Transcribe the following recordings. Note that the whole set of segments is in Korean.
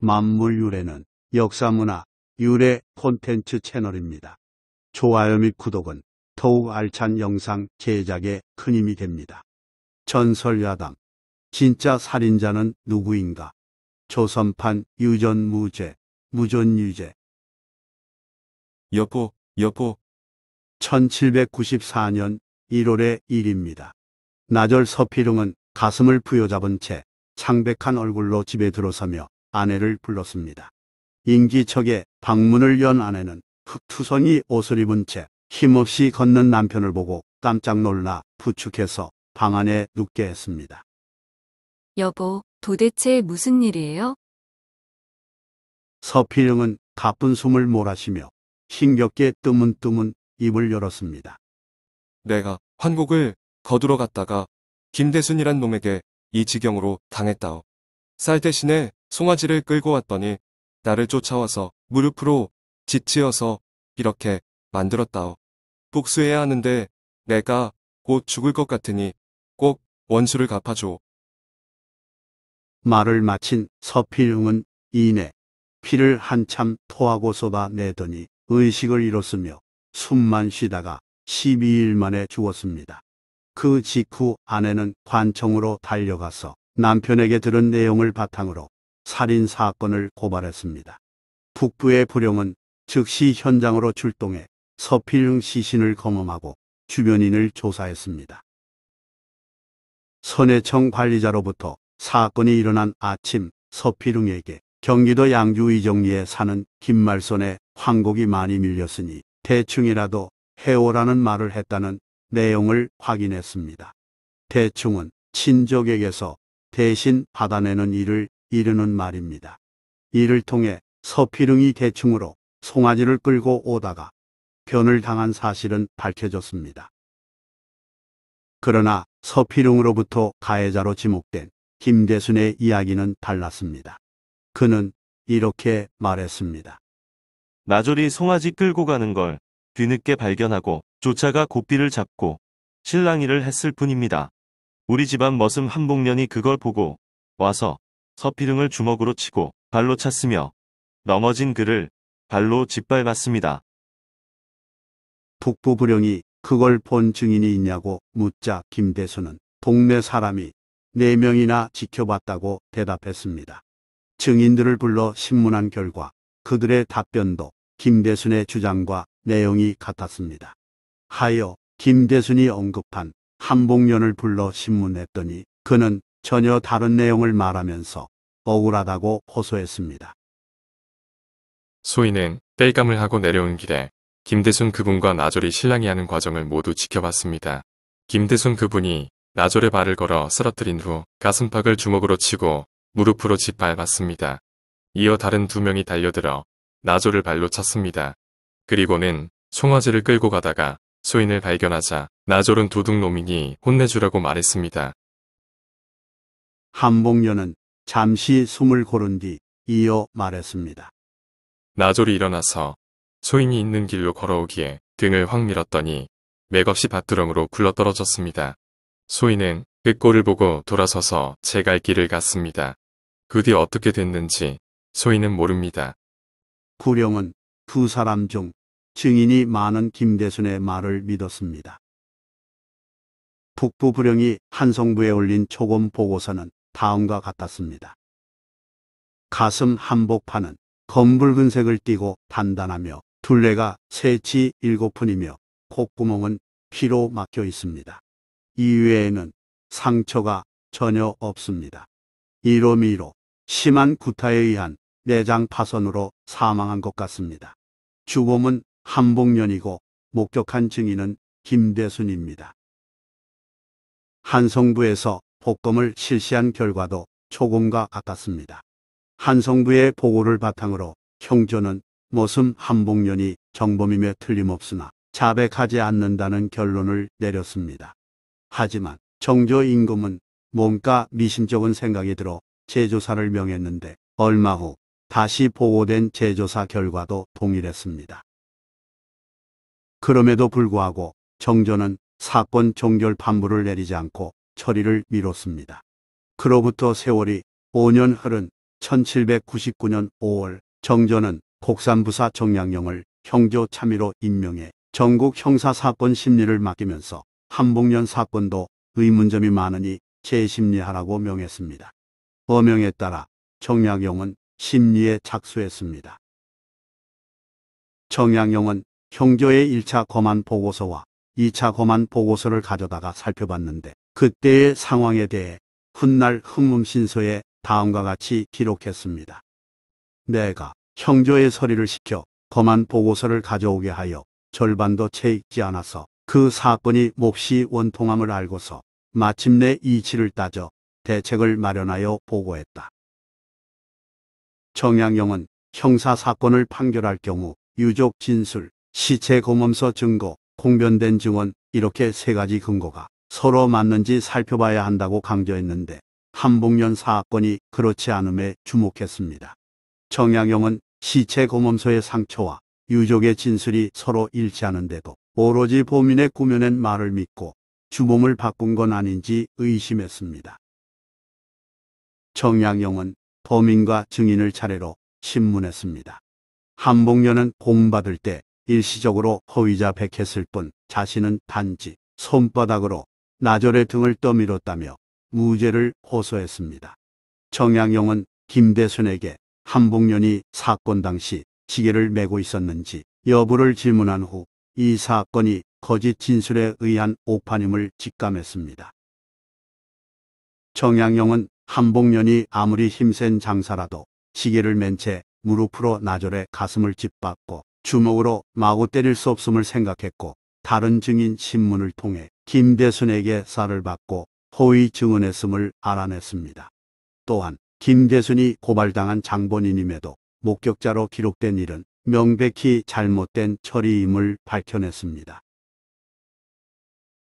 만물 유래는 역사문화 유래 콘텐츠 채널입니다. 좋아요 및 구독은 더욱 알찬 영상 제작에 큰 힘이 됩니다. 전설야당 진짜 살인자는 누구인가? 조선판 유전무죄, 무전유죄 여보, 여보 1794년 1월의 일입니다. 나절 서필웅은 가슴을 부여잡은 채 창백한 얼굴로 집에 들어서며 아내를 불렀습니다. 인기척에 방문을 연 아내는 흙투성이 옷을 입은 채 힘없이 걷는 남편을 보고 깜짝 놀라 부축해서 방 안에 눕게 했습니다. 여보, 도대체 무슨 일이에요? 서필영은 가쁜 숨을 몰아쉬며 힘겹게 뜨문뜨문 입을 열었습니다. 내가 환국을 거두러 갔다가 김대순이란 놈에게 이 지경으로 당했다오. 쌀 대신에 송아지를 끌고 왔더니 나를 쫓아와서 무릎으로 지치어서 이렇게 만들었다오. 복수해야 하는데 내가 곧 죽을 것 같으니 꼭 원수를 갚아줘. 말을 마친 서필웅은 이내 피를 한참 토하고 쏟아내더니 의식을 잃었으며 숨만 쉬다가 12일 만에 죽었습니다. 그 직후 아내는 관청으로 달려가서 남편에게 들은 내용을 바탕으로 살인 사건을 고발했습니다. 북부의 부령은 즉시 현장으로 출동해 서필흥 시신을 검험하고 주변인을 조사했습니다. 선해청 관리자로부터 사건이 일어난 아침 서필흥에게 경기도 양주 이정리에 사는 김말선의 황곡이 많이 밀렸으니 대충이라도 해오라는 말을 했다는 내용을 확인했습니다. 대충은 친족에게서 대신 받아내는 일을 이르는 말입니다. 이를 통해 서피릉이 대충으로 송아지를 끌고 오다가 변을 당한 사실은 밝혀졌습니다. 그러나 서피릉으로부터 가해자로 지목된 김대순의 이야기는 달랐습니다. 그는 이렇게 말했습니다. 나졸이 송아지 끌고 가는 걸 뒤늦게 발견하고 조차가 고삐를 잡고 실랑이를 했을 뿐입니다. 우리 집안 머슴 한복년이 그걸 보고 와서 서피릉을 주먹으로 치고 발로 찼으며 넘어진 그를 발로 짓밟았습니다. 북부부령이 그걸 본 증인이 있냐고 묻자 김대수는 동네 사람이 4명이나 지켜봤다고 대답했습니다. 증인들을 불러 신문한 결과 그들의 답변도 김대순의 주장과 내용이 같았습니다. 하여 김대순이 언급한 한복년을 불러 신문했더니 그는 전혀 다른 내용을 말하면서 억울하다고 호소했습니다. 소인은 땔감을 하고 내려온 길에 김대순 그분과 나졸이 신랑이 하는 과정을 모두 지켜봤습니다. 김대순 그분이 나졸의 발을 걸어 쓰러뜨린 후 가슴팍을 주먹으로 치고 무릎으로 짓밟았습니다. 이어 다른 두 명이 달려들어 나졸을 발로 찼습니다. 그리고는 송아지를 끌고 가다가 소인을 발견하자 나졸은 도둑놈이니 혼내주라고 말했습니다. 한복녀는 잠시 숨을 고른 뒤 이어 말했습니다. 나졸이 일어나서 소인이 있는 길로 걸어오기에 등을 확 밀었더니 맥없이 밭두렁으로 굴러떨어졌습니다. 소인은 그 꼴을 보고 돌아서서 제 갈 길을 갔습니다. 그 뒤 어떻게 됐는지 소인은 모릅니다. 구령은 두 사람 중 증인이 많은 김대순의 말을 믿었습니다. 북부 불령이 한성부에 올린 초검 보고서는 다음과 같았습니다. 가슴 한복판은 검붉은색을 띠고 단단하며 둘레가 세치 7푼이며 콧구멍은 피로 막혀 있습니다. 이외에는 상처가 전혀 없습니다. 이로미로 심한 구타에 의한 내장 파손으로 사망한 것 같습니다. 주범은 한복년이고 목격한 증인은 김대순입니다. 한성부에서 복검을 실시한 결과도 조금과 같았습니다. 한성부의 보고를 바탕으로 형조는 모슴 한복년이 정범임에 틀림없으나 자백하지 않는다는 결론을 내렸습니다. 하지만 정조 임금은 뭔가 미심쩍은 생각이 들어 재조사를 명했는데 얼마 후 다시 보고된 재조사 결과도 동일했습니다. 그럼에도 불구하고 정전은 사건 종결 판부를 내리지 않고 처리를 미뤘습니다. 그로부터 세월이 5년 흐른 1799년 5월 정전은 곡산부사 정량령을 형조 참의로 임명해 전국 형사사건 심리를 맡기면서 한복년 사건도 의문점이 많으니 재심리하라고 명했습니다. 어명에 따라 정량용은 심리에 착수했습니다. 정량용은 형조의 1차 검안 보고서와 2차 검안 보고서를 가져다가 살펴봤는데 그때의 상황에 대해 훗날 흥문신서에 다음과 같이 기록했습니다. 내가 형조의 서리를 시켜 검안 보고서를 가져오게 하여 절반도 채 읽지 않아서 그 사건이 몹시 원통함을 알고서 마침내 이치를 따져 대책을 마련하여 보고했다. 정양영은 형사 사건을 판결할 경우 유족 진술, 시체 검험서 증거, 공변된 증언 이렇게 세 가지 근거가 서로 맞는지 살펴봐야 한다고 강조했는데 한복년 사건이 그렇지 않음에 주목했습니다. 정양영은 시체 검험서의 상처와 유족의 진술이 서로 일치하는데도 오로지 범인의 꾸며낸 말을 믿고 주범을 바꾼 건 아닌지 의심했습니다. 정양영은 범인과 증인을 차례로 신문했습니다. 한복년은 공받을 때 일시적으로 허위자 백했을 뿐 자신은 단지 손바닥으로 나절의 등을 떠밀었다며 무죄를 호소했습니다. 정양용은 김대순에게 한복년이 사건 당시 지게를 메고 있었는지 여부를 질문한 후 이 사건이 거짓 진술에 의한 오판임을 직감했습니다. 정양용은 한복년이 아무리 힘센 장사라도 시계를 맨 채 무릎으로 나절의 가슴을 짓밟고 주먹으로 마구 때릴 수 없음을 생각했고 다른 증인 신문을 통해 김대순에게 살을 받고 허위 증언했음을 알아냈습니다. 또한 김대순이 고발당한 장본인임에도 목격자로 기록된 일은 명백히 잘못된 처리임을 밝혀냈습니다.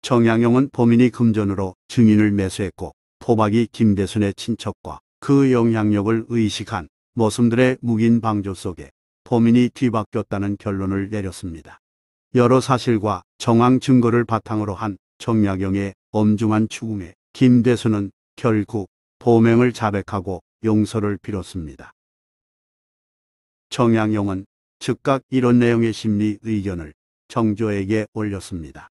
정양용은 범인이 금전으로 증인을 매수했고 포박이 김대순의 친척과 그 영향력을 의식한 모슴들의 묵인 방조 속에 범인이 뒤바뀌었다는 결론을 내렸습니다. 여러 사실과 정황 증거를 바탕으로 한정약영의 엄중한 추궁에 김대수는 결국 범행을 자백하고 용서를 빌었습니다. 정약영은 즉각 이런 내용의 심리 의견을 정조에게 올렸습니다.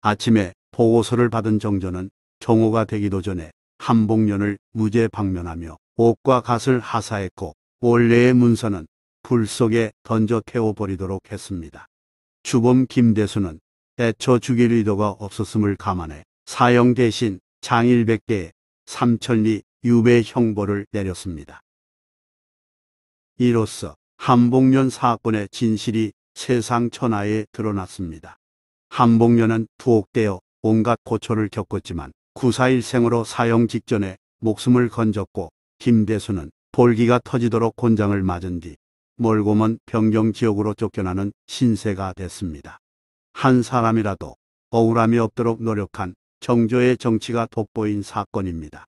아침에 보고서를 받은 정조는 정호가 되기도 전에 한복년을 무죄 방면하며 옷과 갓을 하사했고 원래의 문서는 불 속에 던져 태워버리도록 했습니다. 주범 김대수는 대처 죽일 의도가 없었음을 감안해 사형 대신 장일백대에 삼천리 유배 형벌을 내렸습니다. 이로써 한복년 사건의 진실이 세상 천하에 드러났습니다. 한복년은 투옥되어 온갖 고초를 겪었지만 구사일생으로 사형 직전에 목숨을 건졌고 김대수는 볼기가 터지도록 곤장을 맞은 뒤 멀고먼 변경 지역으로 쫓겨나는 신세가 됐습니다. 한 사람이라도 억울함이 없도록 노력한 정조의 정치가 돋보인 사건입니다.